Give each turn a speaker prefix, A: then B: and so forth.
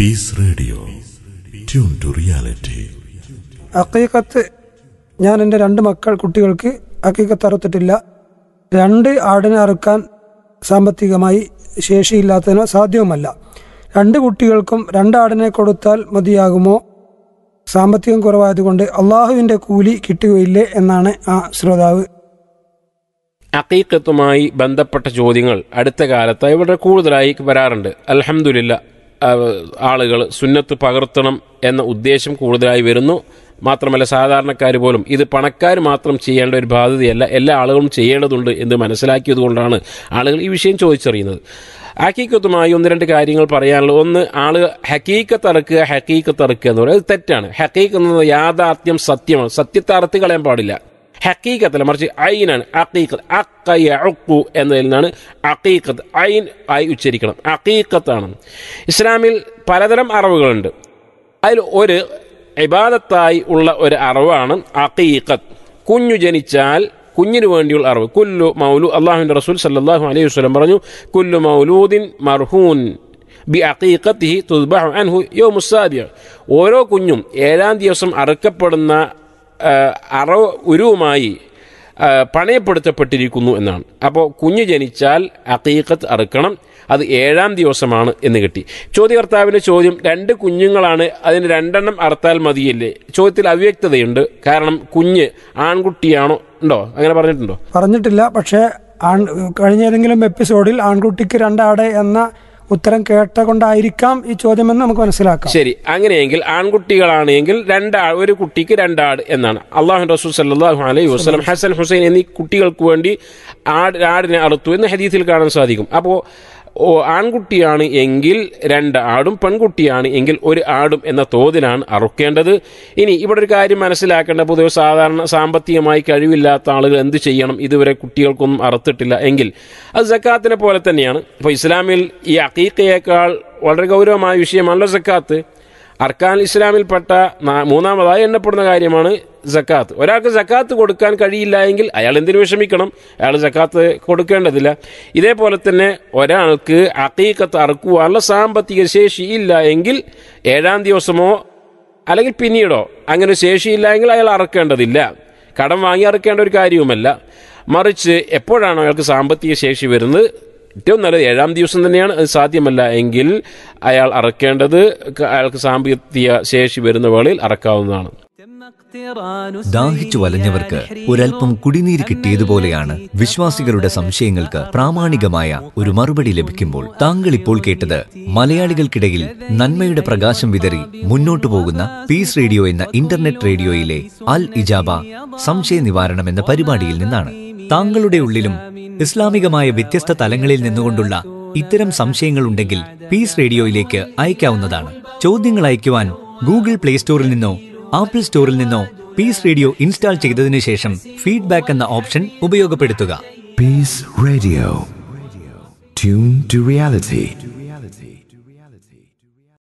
A: piece radio tune to reality അക്കീക്കത്ത് ഞാൻ എൻ്റെ രണ്ട് മക്കൾ കുട്ടികൾക്ക് അക്കീക്കത്ത് അറുത്തിട്ടില്ല രണ്ട് ആടിനെ അറുക്കാൻ സാമ്പത്തികമായി ശേഷിയില്ലാത്തതിനോ സാധ്യവുമല്ല രണ്ട് കുട്ടികൾക്കും രണ്ടാടിനെ കൊടുത്താൽ മതിയാകുമോ സാമ്പത്തികം കുറവായതുകൊണ്ട് അള്ളാഹുവിൻ്റെ കൂലി കിട്ടുകയില്ലേ എന്നാണ് ആ ശ്രോതാവ്
B: അക്കീക്കത്തുമായി ബന്ധപ്പെട്ട ചോദ്യങ്ങൾ അടുത്ത കാലത്ത് ഇവിടെ കൂടുതലായി വരാറുണ്ട് അലഹമുല്ല ആളുകൾ സുന്നത്ത് പകർത്തണം എന്ന ഉദ്ദേശം കൂടുതലായി വരുന്നു മാത്രമല്ല സാധാരണക്കാർ പോലും ഇത് പണക്കാർ മാത്രം ചെയ്യേണ്ട ഒരു ബാധ്യതയല്ല എല്ലാ ആളുകളും ചെയ്യേണ്ടതുണ്ട് എന്ന് മനസ്സിലാക്കിയതുകൊണ്ടാണ് ആളുകൾ ഈ വിഷയം ചോദിച്ചറിയുന്നത് ഹക്കീക്കത്തുമായി ഒന്ന് രണ്ട് കാര്യങ്ങൾ പറയാനുള്ളൂ ഒന്ന് ആള് ഹക്കീക്കത്തറക്കുക ഹക്കീക്കത്തറക്കുക എന്ന് പറയുന്നത് തെറ്റാണ് ഹക്കീക്കുന്നത് യാഥാർത്ഥ്യം സത്യമാണ് സത്യത്തെ കളയാൻ പാടില്ല അല്ല മറിച്ച് ഐനാണ് അക്കീക്കത്ത് അക്കയ എന്നതിൽ നിന്നാണ് അക്കീക്കത്ത് ഐൻ ആയി ഉച്ചരിക്കണം അക്കീക്കത്താണ് ഇസ്ലാമിൽ പലതരം അറിവുകളുണ്ട് അതിൽ ഒരു ഇബാദത്തായി ഉള്ള ഒരു അറിവാണ് അക്കീക്കത്ത് കുഞ്ഞു ജനിച്ചാൽ കുഞ്ഞിന് വേണ്ടിയുള്ള അറിവ് കുല്ലു മൗലു അള്ളാഹുവിൻ്റെ റസൂൽ സല്ലാഹു അലൈഹി വസ്ലം പറഞ്ഞു കുല്ലു മൗലൂദിൻ മർഹൂൻ ബി ഹി തുദ്ബാഹു അൻഹു യോ മുസാദിയ ഓരോ കുഞ്ഞും ഏഴാം ദിവസം അറുക്കപ്പെടുന്ന അറവ് ഉരുവുമായി പണയപ്പെടുത്തപ്പെട്ടിരിക്കുന്നു എന്നാണ് അപ്പോൾ കുഞ്ഞ് ജനിച്ചാൽ അക്കീക്കത്ത് അറുക്കണം അത് ഏഴാം ദിവസമാണ് എന്ന് കിട്ടി ചോദ്യകർത്താവിൻ്റെ ചോദ്യം രണ്ട് കുഞ്ഞുങ്ങളാണ് അതിന് രണ്ടെണ്ണം അറുത്താൽ മതിയല്ലേ ചോദ്യത്തിൽ അവ്യക്തതയുണ്ട് കാരണം കുഞ്ഞ് ആൺകുട്ടിയാണോ ഉണ്ടോ അങ്ങനെ പറഞ്ഞിട്ടുണ്ടോ
A: പറഞ്ഞിട്ടില്ല പക്ഷേ ആൺ കഴിഞ്ഞ ഏതെങ്കിലും എപ്പിസോഡിൽ ആൺകുട്ടിക്ക് രണ്ടാടെ എന്ന ഉത്തരം കേട്ടുകൊണ്ടായിരിക്കാം ഈ ചോദ്യമെന്ന് നമുക്ക് മനസ്സിലാക്കാം
B: ശരി അങ്ങനെയെങ്കിൽ ആൺകുട്ടികളാണെങ്കിൽ രണ്ടാൾ ഒരു കുട്ടിക്ക് രണ്ടാട് എന്നാണ് അള്ളാഹു റസൂൽ സല്ലാഹു അലൈഹി വസ്ലം ഹസൻ ഹുസൈൻ എന്നീ കുട്ടികൾക്ക് വേണ്ടി ആട് ആടിനെ അറുത്തു എന്ന് ഹദീസിൽ കാണാൻ സാധിക്കും അപ്പോൾ ആൺകുട്ടിയാണ് എങ്കിൽ രണ്ട് ആടും പെൺകുട്ടിയാണ് എങ്കിൽ ഒരു ആടും എന്ന തോതിലാണ് അറുക്കേണ്ടത് ഇനി ഇവിടെ ഒരു കാര്യം മനസ്സിലാക്കേണ്ട പൊതുവെ സാധാരണ സാമ്പത്തികമായി കഴിവില്ലാത്ത ആളുകൾ എന്ത് ചെയ്യണം ഇതുവരെ കുട്ടികൾക്കൊന്നും അറുത്തിട്ടില്ല എങ്കിൽ അത് സക്കാത്തിനെ പോലെ തന്നെയാണ് ഇപ്പോൾ ഇസ്ലാമിൽ ഈ അക്കീക്കയേക്കാൾ വളരെ ഗൗരവമായ വിഷയമാണല്ലോ സക്കാത്ത് അർക്കാൻ ഇസ്ലാമിൽപ്പെട്ട മൂന്നാമതായി എണ്ണപ്പെടുന്ന കാര്യമാണ് ജക്കാത്ത് ഒരാൾക്ക് ജക്കാത്ത് കൊടുക്കാൻ കഴിയില്ല എങ്കിൽ അയാൾ എന്തിനു വിഷമിക്കണം അയാൾ ജക്കാത്ത് കൊടുക്കേണ്ടതില്ല ഇതേപോലെ തന്നെ ഒരാൾക്ക് അക്കീക്കത്ത് അറുക്കുവാനുള്ള സാമ്പത്തിക ശേഷി ഇല്ല എങ്കിൽ ഏഴാം ദിവസമോ അല്ലെങ്കിൽ പിന്നീടോ അങ്ങനെ ശേഷിയില്ല എങ്കിൽ അയാൾ അറക്കേണ്ടതില്ല കടം വാങ്ങി അറക്കേണ്ട ഒരു കാര്യവുമല്ല മറിച്ച് എപ്പോഴാണോ അയാൾക്ക് സാമ്പത്തിക ശേഷി വരുന്നത് ഏറ്റവും നല്ലത് ഏഴാം ദിവസം തന്നെയാണ് അത് സാധ്യമല്ല എങ്കിൽ അയാൾ അറക്കേണ്ടത് അയാൾക്ക് സാമ്പത്തിക ശേഷി വരുന്ന വേളയിൽ അറക്കാവുന്നതാണ്
C: ദാഹിച്ചു വലഞ്ഞവർക്ക് ഒരൽപ്പം കുടിനീര് കിട്ടിയതുപോലെയാണ് വിശ്വാസികളുടെ സംശയങ്ങൾക്ക് പ്രാമാണികമായ ഒരു മറുപടി ലഭിക്കുമ്പോൾ താങ്കൾ ഇപ്പോൾ കേട്ടത് മലയാളികൾക്കിടയിൽ നന്മയുടെ പ്രകാശം വിതറി മുന്നോട്ടു പോകുന്ന പീസ് റേഡിയോ എന്ന ഇന്റർനെറ്റ് റേഡിയോയിലെ അൽ ഇജാബ സംശയ നിവാരണം എന്ന പരിപാടിയിൽ നിന്നാണ് താങ്കളുടെ ഉള്ളിലും ഇസ്ലാമികമായ വ്യത്യസ്ത തലങ്ങളിൽ നിന്നുകൊണ്ടുള്ള ഇത്തരം സംശയങ്ങളുണ്ടെങ്കിൽ പീസ് റേഡിയോയിലേക്ക് അയക്കാവുന്നതാണ് ചോദ്യങ്ങൾ അയക്കുവാൻ ഗൂഗിൾ പ്ലേ സ്റ്റോറിൽ നിന്നോ ആപ്പിൾ സ്റ്റോറിൽ നിന്നോ പീസ് റേഡിയോ ഇൻസ്റ്റാൾ ചെയ്തതിനു ശേഷം ഫീഡ്ബാക്ക് എന്ന ഓപ്ഷൻ ഉപയോഗപ്പെടുത്തുക peace radio tune to reality